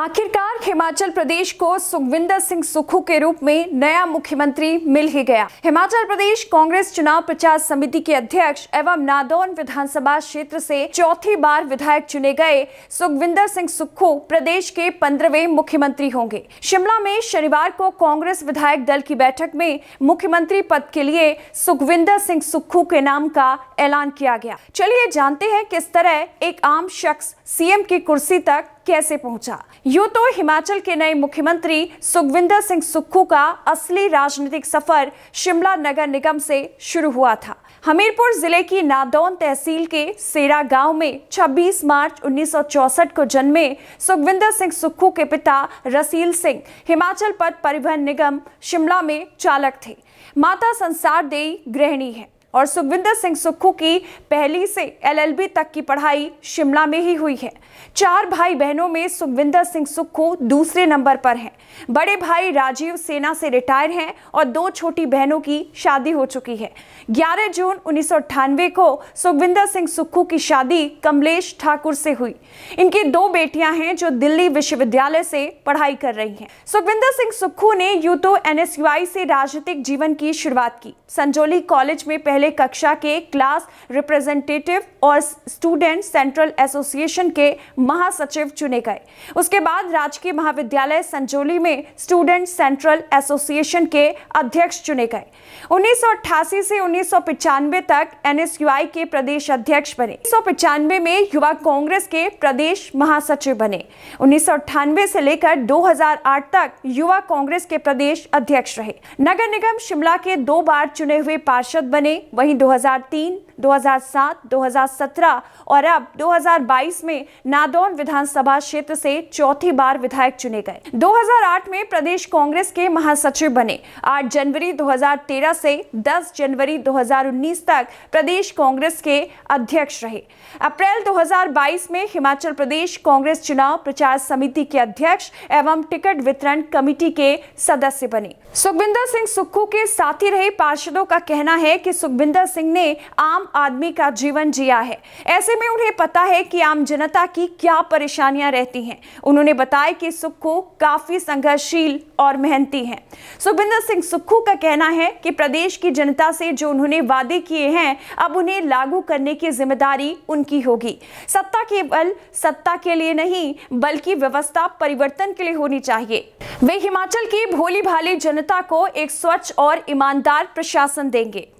आखिरकार हिमाचल प्रदेश को सुखविंदर सिंह सुक्खू के रूप में नया मुख्यमंत्री मिल ही गया हिमाचल प्रदेश कांग्रेस चुनाव प्रचार समिति के अध्यक्ष एवं नादौन विधानसभा क्षेत्र से चौथी बार विधायक चुने गए सुखविंदर सिंह सुक्खू प्रदेश के पंद्रहवे मुख्यमंत्री होंगे शिमला में शनिवार को कांग्रेस विधायक दल की बैठक में मुख्यमंत्री पद के लिए सुखविंदर सिंह सुक्खू के नाम का ऐलान किया गया चलिए जानते हैं किस तरह एक आम शख्स सीएम की कुर्सी तक कैसे पहुंचा यूं तो हिमाचल के नए मुख्यमंत्री सुखविंदर सिंह सुक्खू का असली राजनीतिक सफर शिमला नगर निगम से शुरू हुआ था हमीरपुर जिले की नादौन तहसील के सेरा गांव में 26 मार्च 1964 को जन्मे सुखविंदर सिंह सुक्खू के पिता रसील सिंह हिमाचल पथ परिवहन निगम शिमला में चालक थे माता संसार देई गृहिणी है और सुखविंदर सिंह सुक्खू की पहली से एलएलबी तक की पढ़ाई शिमला में ही हुई है चार भाई बहनों में सुखविंदर सिंह सुक्खू दूसरे नंबर पर हैं बड़े भाई राजीव सेना से रिटायर हैं और दो छोटी बहनों की शादी हो चुकी है 11 जून उन्नीस को सुखविंदर सिंह सुक्खू की शादी कमलेश ठाकुर से हुई इनकी दो बेटियां हैं जो दिल्ली विश्वविद्यालय से पढ़ाई कर रही हैं सुखविंदर सिंह सुक्खू ने यू तो एनएसयूआई से राजनीतिक जीवन की शुरुआत की संजोली कॉलेज में पहले पहले कक्षा के क्लास रिप्रेजेंटेटिव और स्टूडेंट सेंट्रल एसोसिएशन के महासचिव चुने गए उसके बाद राजकीय महाविद्यालय संजोली में स्टूडेंट सेंट्रल एसोसिएशन के अध्यक्ष चुने गए 1988 से उन्नीस तक एनएसयूआई के प्रदेश अध्यक्ष बने उन्नीस में युवा कांग्रेस के प्रदेश महासचिव बने उन्नीस से लेकर 2008 तक युवा कांग्रेस के प्रदेश अध्यक्ष रहे नगर निगम शिमला के दो बार चुने हुए पार्षद बने वहीं 2003, 2007, 2017 और अब 2022 में नादौन विधानसभा क्षेत्र से चौथी बार विधायक चुने गए 2008 में प्रदेश कांग्रेस के महासचिव बने 8 जनवरी 2013 से 10 जनवरी 2019 तक प्रदेश कांग्रेस के अध्यक्ष रहे अप्रैल 2022 में हिमाचल प्रदेश कांग्रेस चुनाव प्रचार समिति के अध्यक्ष एवं टिकट वितरण कमेटी के सदस्य बने सुखविंदर सिंह सुक्खू के साथी रहे पार्षदों का कहना है कि सुख सुखविंदर सिंह ने आम आदमी का जीवन जिया है ऐसे में उन्हें पता है कि आम जनता की क्या परेशानियां रहती हैं उन्होंने बताया कि सुक्खू काफ़ी संघर्षशील और मेहनती हैं सुखविंदर सिंह सुक्खू का कहना है कि प्रदेश की जनता से जो उन्होंने वादे किए हैं अब उन्हें लागू करने की जिम्मेदारी उनकी होगी सत्ता केवल सत्ता के लिए नहीं बल्कि व्यवस्था परिवर्तन के लिए होनी चाहिए वे हिमाचल की भोली भाली जनता को एक स्वच्छ और ईमानदार प्रशासन देंगे